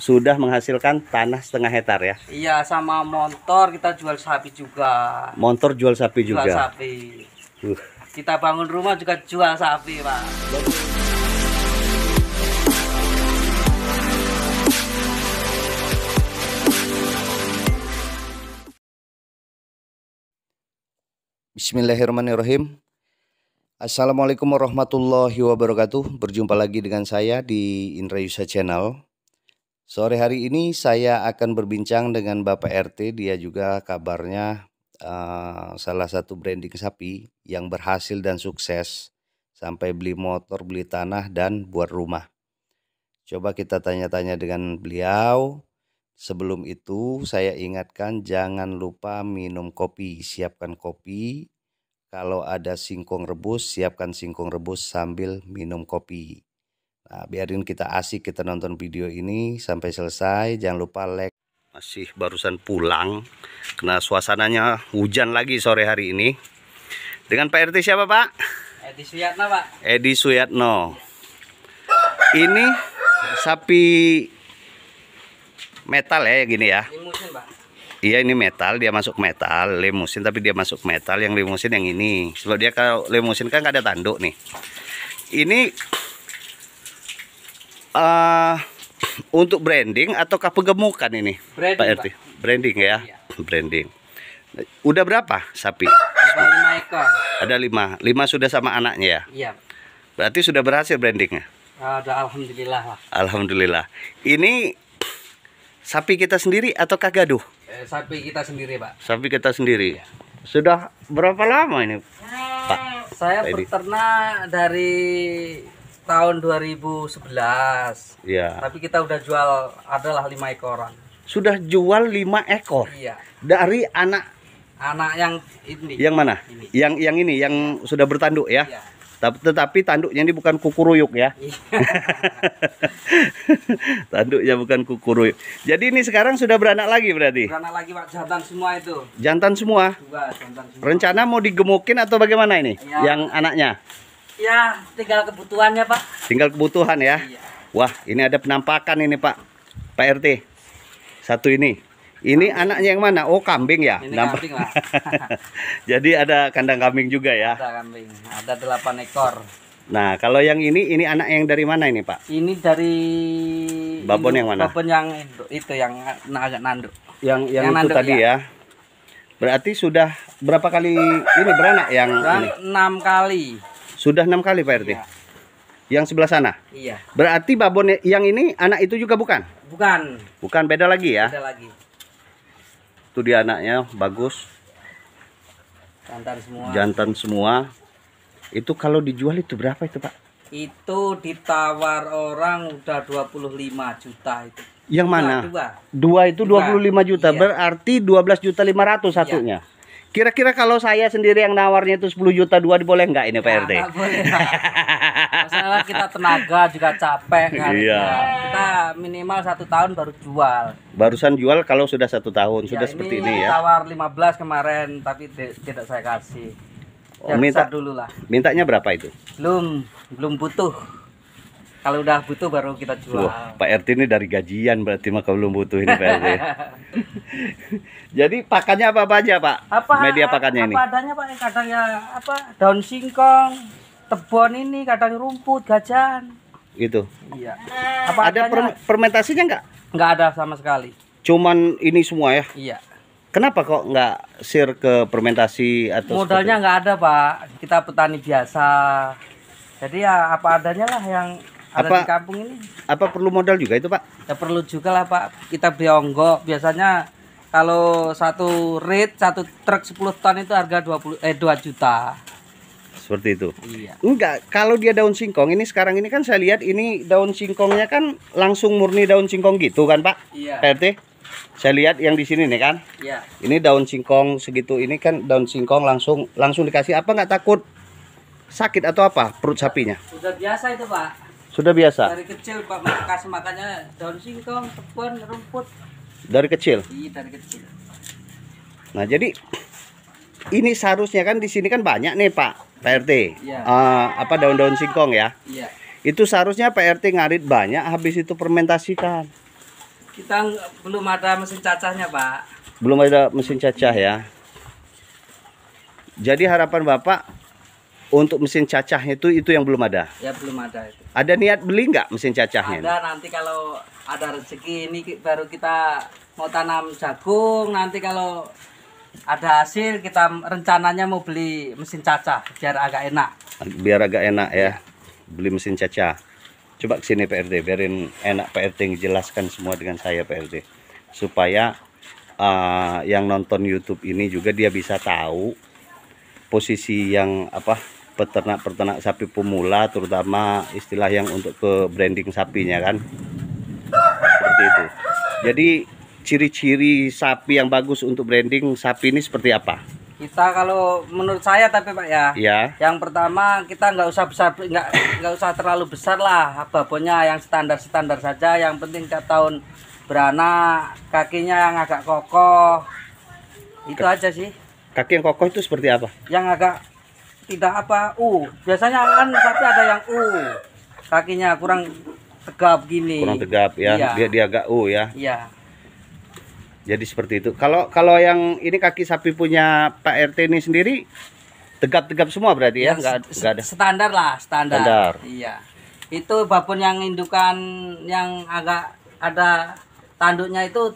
sudah menghasilkan tanah setengah hektar ya. Iya, sama motor kita jual sapi juga. Motor jual sapi jual juga. sapi. Uh. Kita bangun rumah juga jual sapi, Pak. Bismillahirrahmanirrahim. Assalamualaikum warahmatullahi wabarakatuh. Berjumpa lagi dengan saya di Indra Yusa Channel. Sore hari ini saya akan berbincang dengan Bapak RT, dia juga kabarnya uh, salah satu branding sapi yang berhasil dan sukses sampai beli motor, beli tanah dan buat rumah. Coba kita tanya-tanya dengan beliau. Sebelum itu saya ingatkan jangan lupa minum kopi, siapkan kopi. Kalau ada singkong rebus, siapkan singkong rebus sambil minum kopi. Nah, biarin kita asik kita nonton video ini sampai selesai. Jangan lupa like. Masih barusan pulang. Kena suasananya hujan lagi sore hari ini. Dengan Pak RT siapa, Pak? Edi Suyatno, Pak. Edi Suyatno. Ini sapi metal ya gini ya. Limusin, Iya ini metal, dia masuk metal, limusin tapi dia masuk metal yang limusin yang ini. Sebab dia kalau limusin kan nggak ada tanduk nih. Ini uh, untuk branding ataukah penggemukan ini branding, Pak RT? Pak. Branding ya, iya. branding. Udah berapa sapi? Ada lima ekor. Ada lima, lima sudah sama anaknya ya? Iya. Berarti sudah berhasil brandingnya? Ada alhamdulillah lah. Alhamdulillah. Ini sapi kita sendiri ataukah gaduh? Eh, sapi kita sendiri pak. Sapi kita sendiri. Iya. Sudah berapa lama ini, Pak? Saya peternak dari tahun 2011. Iya. Tapi kita udah jual adalah lima ekor. Sudah jual lima ekor. Iya. Dari anak anak yang ini. Yang mana? Ini. Yang yang ini yang sudah bertanduk ya. Iya. tetapi tanduknya ini bukan kukuruyuk ya. Iya. tanduknya bukan kukuruyuk. Jadi ini sekarang sudah beranak lagi berarti? Beranak lagi Pak, jantan semua itu. Jantan semua? Dua, jantan semua. Rencana mau digemukin atau bagaimana ini? Ya. Yang anaknya? Ya, tinggal kebutuhannya, Pak. Tinggal kebutuhan ya. Iya. Wah, ini ada penampakan ini, Pak. Pak RT. Satu ini. Ini kambing. anaknya yang mana? Oh, kambing ya. Ini kambing lah. Jadi ada kandang kambing juga ya. Ada kambing. Ada delapan ekor. Nah, kalau yang ini ini anak yang dari mana ini, Pak? Ini dari babon yang mana? Babon yang induk, itu yang agak nanduk. Yang yang, yang itu nanduk, tadi ya. ya. Berarti sudah berapa kali ini beranak yang Enam ini? 6 kali. Sudah enam kali Pak RT. Iya. Yang sebelah sana. Iya. Berarti babon yang ini anak itu juga bukan? Bukan. Bukan beda lagi ya? Beda lagi. Itu dia anaknya bagus. Jantan semua. Jantan semua. Itu kalau dijual itu berapa itu Pak? Itu ditawar orang udah 25 juta itu. Yang dua, mana? Dua. Dua itu dua. 25 juta. Iya. Berarti 12 juta 500 iya. satunya. Iya. Kira-kira kalau saya sendiri yang nawarnya itu 10 juta dua boleh nggak ini Pak RT? boleh. Masalah kita tenaga juga capek kan. Iya. Kita minimal satu tahun baru jual. Barusan jual kalau sudah satu tahun ya, sudah ini seperti ini ya. Tawar 15 kemarin tapi tidak saya kasih. Oh, minta dulu lah. Mintanya berapa itu? Belum belum butuh kalau udah butuh baru kita jual. Pak RT ini dari gajian berarti mah kalau belum butuh ini Pak RT. Jadi pakannya apa, apa aja Pak? Apa, Media pakannya apa ini? Apa adanya Pak? Kadang ya apa daun singkong, tebon ini, kadang rumput, gajan. Gitu. Iya. Apa ada fermentasinya nggak? Nggak ada sama sekali. Cuman ini semua ya? Iya. Kenapa kok nggak sir ke fermentasi atau modalnya nggak ada pak kita petani biasa jadi ya apa adanya lah yang ada apa, di kampung ini. Apa perlu modal juga itu, Pak? Ya perlu juga lah, Pak. Kita beli onggok. Biasanya kalau satu rit, satu truk 10 ton itu harga 20 eh 2 juta. Seperti itu. Iya. Enggak, kalau dia daun singkong ini sekarang ini kan saya lihat ini daun singkongnya kan langsung murni daun singkong gitu kan, Pak? Iya. RT. saya lihat yang di sini nih kan Iya. ini daun singkong segitu ini kan daun singkong langsung langsung dikasih apa nggak takut sakit atau apa perut sapinya sudah biasa itu pak sudah biasa. Dari kecil pak kasih makannya daun singkong, tepung, rumput. Dari kecil. Iya, dari kecil. Nah, jadi ini seharusnya kan di sini kan banyak nih, Pak PRT. Iya. Uh, apa daun-daun singkong ya? Iya. Itu seharusnya PRT ngarit banyak habis itu fermentasikan. Kita belum ada mesin cacahnya, Pak. Belum ada mesin cacah ya. Jadi harapan Bapak untuk mesin cacahnya itu itu yang belum ada. Ya belum ada itu. Ada niat beli nggak mesin cacahnya? Ada nanti kalau ada rezeki ini baru kita mau tanam jagung nanti kalau ada hasil kita rencananya mau beli mesin cacah biar agak enak. Biar agak enak ya beli mesin cacah. Coba kesini PRT biarin enak PRT jelaskan semua dengan saya PRT supaya uh, yang nonton YouTube ini juga dia bisa tahu posisi yang apa peternak-peternak sapi pemula terutama istilah yang untuk ke branding sapinya kan seperti itu jadi ciri-ciri sapi yang bagus untuk branding sapi ini seperti apa kita kalau menurut saya tapi pak ya, ya. yang pertama kita nggak usah besar nggak nggak usah terlalu besar lah babonnya yang standar standar saja yang penting tiap tahun beranak kakinya yang agak kokoh itu K aja sih kaki yang kokoh itu seperti apa yang agak tidak apa U biasanya kan sapi ada yang U kakinya kurang tegap gini kurang tegap ya iya. dia dia agak U ya iya jadi seperti itu kalau kalau yang ini kaki sapi punya Pak RT ini sendiri tegap-tegap semua berarti ya, ya? Nggak, enggak ada standar lah standar, standar. iya itu babon yang indukan yang agak ada tanduknya itu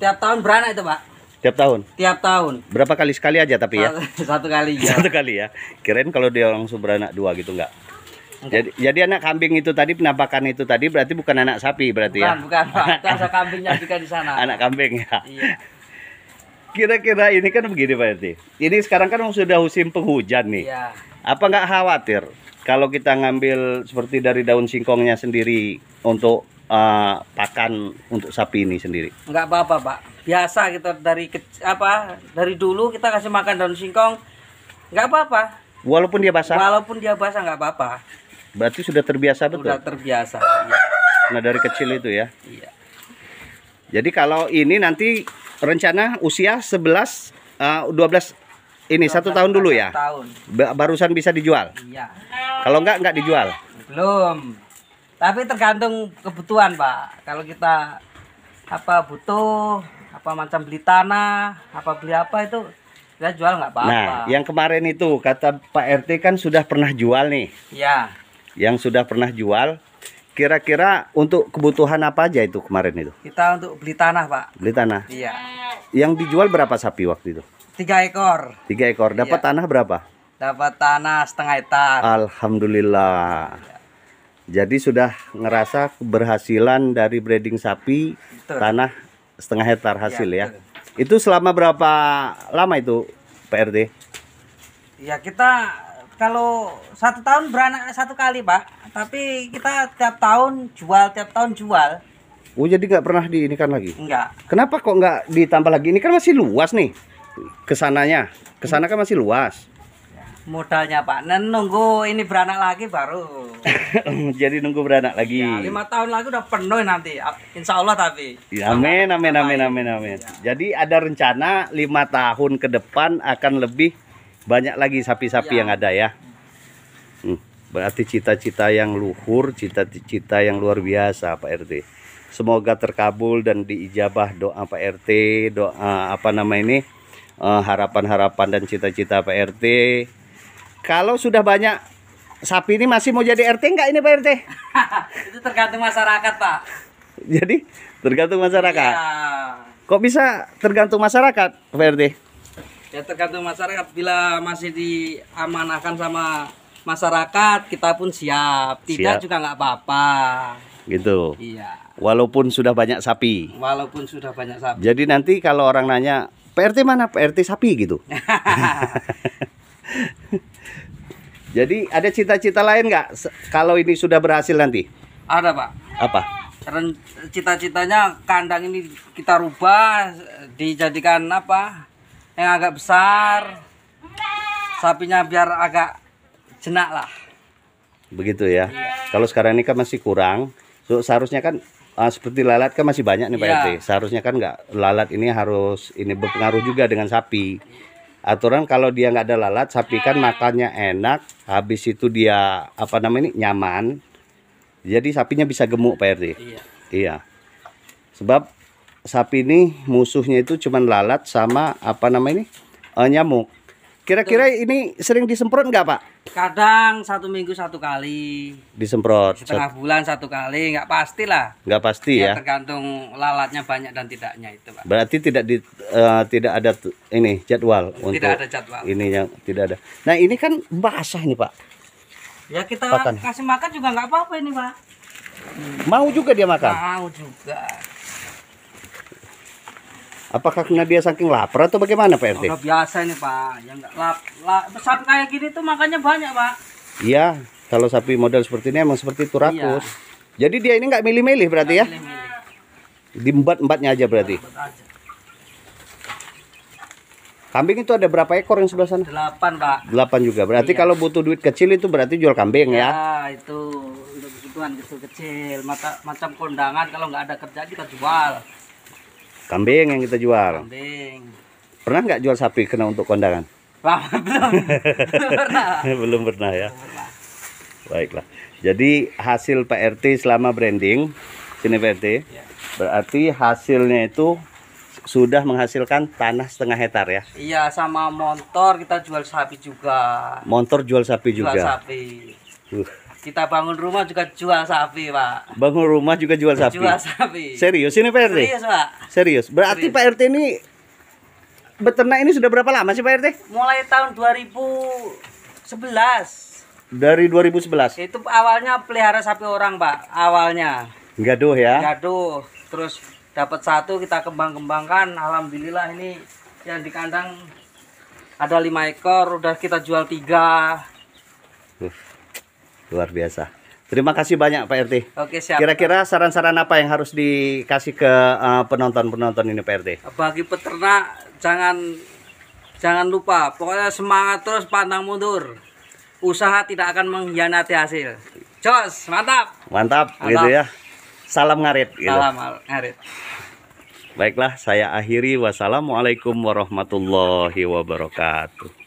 tiap tahun beranak itu pak Tiap tahun? Tiap tahun. Berapa kali sekali aja tapi ya? Satu, kali ya. Satu kali ya. Kirain kalau dia langsung beranak dua gitu enggak? Okay. Jadi, jadi anak kambing itu tadi penampakan itu tadi berarti bukan anak sapi berarti bukan, ya? Bukan, bukan. anak kambingnya juga di sana. Anak kambing ya. Iya. Kira-kira ini kan begini Pak RT. Ini sekarang kan sudah musim penghujan nih. Iya. Apa nggak khawatir kalau kita ngambil seperti dari daun singkongnya sendiri untuk uh, pakan untuk sapi ini sendiri? Enggak apa-apa, Pak. Biasa kita dari apa? Dari dulu kita kasih makan daun singkong. Enggak apa-apa. Walaupun dia basah. Walaupun dia basah enggak apa-apa. Berarti sudah terbiasa betul? Sudah terbiasa. Iya. Nah, dari kecil itu ya. Iya. Jadi kalau ini nanti rencana usia 11 uh, 12 ini satu tahun dulu ya tahun. barusan bisa dijual iya. kalau enggak enggak dijual belum tapi tergantung kebutuhan pak kalau kita apa butuh apa macam beli tanah apa beli apa itu kita jual nggak apa-apa nah yang kemarin itu kata Pak RT kan sudah pernah jual nih ya yang sudah pernah jual kira-kira untuk kebutuhan apa aja itu kemarin itu? Kita untuk beli tanah, Pak. Beli tanah. Iya. Yang dijual berapa sapi waktu itu? Tiga ekor. Tiga ekor. Dapat iya. tanah berapa? Dapat tanah setengah hektar. Alhamdulillah. Iya. Jadi sudah ngerasa keberhasilan dari breeding sapi Betul. tanah setengah hektar hasil ya. ya. Itu selama berapa lama itu PRD? Ya kita kalau satu tahun beranak satu kali pak, tapi kita tiap tahun jual tiap tahun jual. Oh jadi nggak pernah diinikan lagi? Enggak. Kenapa kok nggak ditambah lagi? Ini kan masih luas nih kesananya. Kesana kan masih luas modalnya Pak Nen nunggu ini beranak lagi baru jadi nunggu beranak lagi ya, lima tahun lagi udah penuh nanti Insya Allah tapi ya, amin amin amin amin amin ya. jadi ada rencana lima tahun ke depan akan lebih banyak lagi sapi-sapi ya. yang ada ya hmm, berarti cita-cita yang luhur cita-cita yang luar biasa Pak RT semoga terkabul dan diijabah doa Pak RT doa apa nama ini eh, harapan-harapan uh, dan cita-cita Pak RT kalau sudah banyak sapi ini masih mau jadi RT enggak ini Pak RT? Itu tergantung masyarakat Pak. Jadi tergantung masyarakat. Ya. Kok bisa tergantung masyarakat Pak RT? Ya tergantung masyarakat bila masih diamanahkan sama masyarakat kita pun siap. Tidak siap. juga nggak apa-apa. Gitu. Iya. Walaupun sudah banyak sapi. Walaupun sudah banyak sapi. Jadi nanti kalau orang nanya PRT mana PRT sapi gitu. Jadi ada cita-cita lain nggak kalau ini sudah berhasil nanti? Ada pak. Apa? Cita-citanya kandang ini kita rubah dijadikan apa? Yang agak besar. Sapinya biar agak jenak lah. Begitu ya. Iya. Kalau sekarang ini kan masih kurang. So, seharusnya kan uh, seperti lalat kan masih banyak nih Pak ya. RT. Seharusnya kan nggak lalat ini harus ini berpengaruh juga dengan sapi aturan kalau dia nggak ada lalat sapi kan makannya enak habis itu dia apa namanya ini nyaman jadi sapinya bisa gemuk Pak RT iya. iya sebab sapi ini musuhnya itu cuman lalat sama apa namanya ini e, nyamuk kira-kira ini sering disemprot nggak Pak kadang satu minggu satu kali disemprot setengah bulan satu kali nggak pasti lah nggak pasti ya, ya tergantung lalatnya banyak dan tidaknya itu pak berarti tidak di uh, tidak ada ini jadwal tidak untuk ada jadwal ini yang tidak ada nah ini kan basah nih pak ya kita Pakan. kasih makan juga nggak apa-apa ini pak mau juga dia makan mau juga Apakah karena dia saking lapar atau bagaimana Pak RT? Udah biasa ini Pak, yang nggak lap, lap, sapi kayak gini tuh makannya banyak Pak. Iya, kalau sapi model seperti ini emang seperti itu rakus. Iya. Jadi dia ini nggak milih-milih berarti gak ya? Milih -milih. Di empat-empatnya aja berarti. Iya, Empat aja. Kambing itu ada berapa ekor yang sebelah sana? Delapan Pak. Delapan juga. Berarti iya. kalau butuh duit kecil itu berarti jual kambing ya? Ya itu untuk kebutuhan kecil-kecil, macam kondangan kalau nggak ada kerja kita jual. Kambing yang kita jual. Kambing. Pernah nggak jual sapi kena untuk kondangan? belum. belum pernah. belum pernah ya. Baiklah. Jadi hasil PRT selama branding sini PRT. Ya. Berarti hasilnya itu sudah menghasilkan tanah setengah hektar ya? Iya, sama motor kita jual sapi juga. Motor jual sapi juga. sapi. Uh, kita bangun rumah juga jual sapi pak bangun rumah juga jual sapi jual sapi serius ini pak rt serius pak serius berarti serius. pak rt ini beternak ini sudah berapa lama sih pak rt mulai tahun 2011 dari 2011 itu awalnya pelihara sapi orang pak awalnya gaduh ya gaduh terus dapat satu kita kembang-kembangkan alhamdulillah ini yang di kandang ada lima ekor udah kita jual tiga luar biasa. Terima kasih banyak Pak RT. Oke siap. Kira-kira saran-saran apa yang harus dikasih ke eh, penonton-penonton uh, ini Pak RT? Bagi peternak jangan jangan lupa pokoknya semangat terus pantang mundur. Usaha tidak akan mengkhianati hasil. Jos, mantap. Mantap, mantap. gitu ya. Salam ngarit. Gitu. Salam ngarit. Baiklah, saya akhiri. Wassalamualaikum warahmatullahi wabarakatuh.